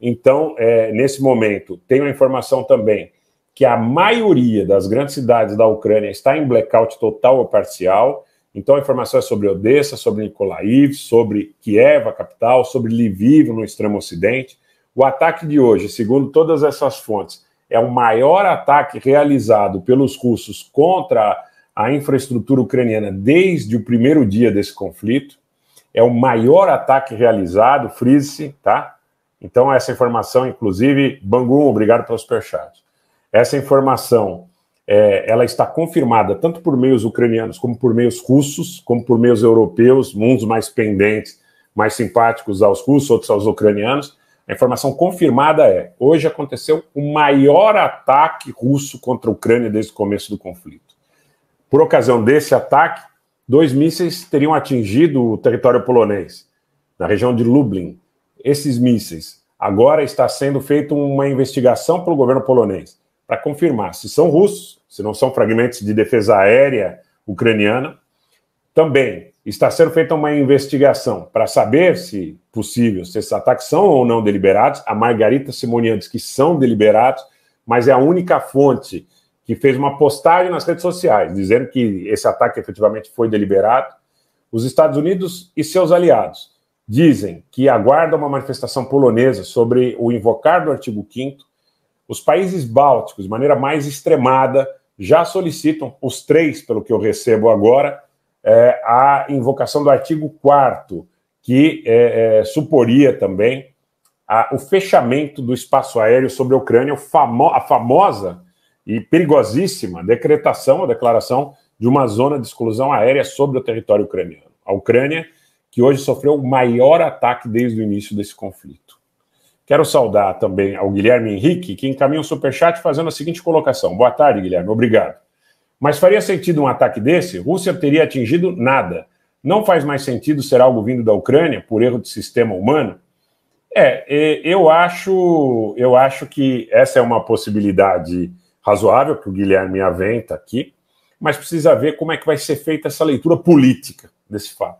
Então, é, nesse momento, tenho a informação também que a maioria das grandes cidades da Ucrânia está em blackout total ou parcial. Então, a informação é sobre Odessa, sobre Nikolaev, sobre Kiev, a capital, sobre Lviv, no extremo ocidente. O ataque de hoje, segundo todas essas fontes, é o maior ataque realizado pelos russos contra a infraestrutura ucraniana desde o primeiro dia desse conflito. É o maior ataque realizado, frise-se, tá? Então, essa informação, inclusive, Bangu, obrigado pelo superchat. Essa informação é, ela está confirmada tanto por meios ucranianos, como por meios russos, como por meios europeus, uns mais pendentes, mais simpáticos aos russos, outros aos ucranianos. A informação confirmada é: hoje aconteceu o maior ataque russo contra a Ucrânia desde o começo do conflito. Por ocasião desse ataque, dois mísseis teriam atingido o território polonês, na região de Lublin, esses mísseis. Agora está sendo feita uma investigação pelo governo polonês para confirmar se são russos, se não são fragmentos de defesa aérea ucraniana. Também está sendo feita uma investigação para saber se possível se esses ataques são ou não deliberados. A Margarita Simonian diz que são deliberados, mas é a única fonte que fez uma postagem nas redes sociais dizendo que esse ataque efetivamente foi deliberado. Os Estados Unidos e seus aliados dizem que aguarda uma manifestação polonesa sobre o invocar do artigo 5 os países bálticos, de maneira mais extremada, já solicitam, os três, pelo que eu recebo agora, é, a invocação do artigo 4 que é, é, suporia também a, o fechamento do espaço aéreo sobre a Ucrânia, famo, a famosa e perigosíssima decretação, a declaração de uma zona de exclusão aérea sobre o território ucraniano. A Ucrânia que hoje sofreu o maior ataque desde o início desse conflito. Quero saudar também ao Guilherme Henrique, que encaminha um superchat fazendo a seguinte colocação. Boa tarde, Guilherme. Obrigado. Mas faria sentido um ataque desse? Rússia teria atingido nada. Não faz mais sentido ser algo vindo da Ucrânia por erro de sistema humano? É, eu acho, eu acho que essa é uma possibilidade razoável que o Guilherme aventa aqui, mas precisa ver como é que vai ser feita essa leitura política desse fato.